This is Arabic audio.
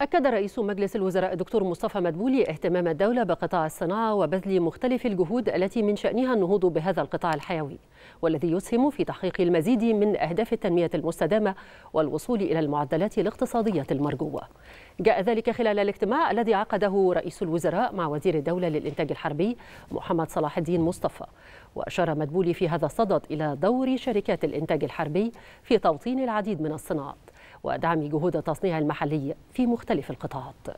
أكد رئيس مجلس الوزراء الدكتور مصطفى مدبولي اهتمام الدولة بقطاع الصناعة وبذل مختلف الجهود التي من شأنها النهوض بهذا القطاع الحيوي والذي يسهم في تحقيق المزيد من أهداف التنمية المستدامة والوصول إلى المعدلات الاقتصادية المرجوة. جاء ذلك خلال الاجتماع الذي عقده رئيس الوزراء مع وزير الدولة للإنتاج الحربي محمد صلاح الدين مصطفى وأشار مدبولي في هذا الصدد إلى دور شركات الإنتاج الحربي في توطين العديد من الصناعات. ودعم جهود التصنيع المحلي في مختلف القطاعات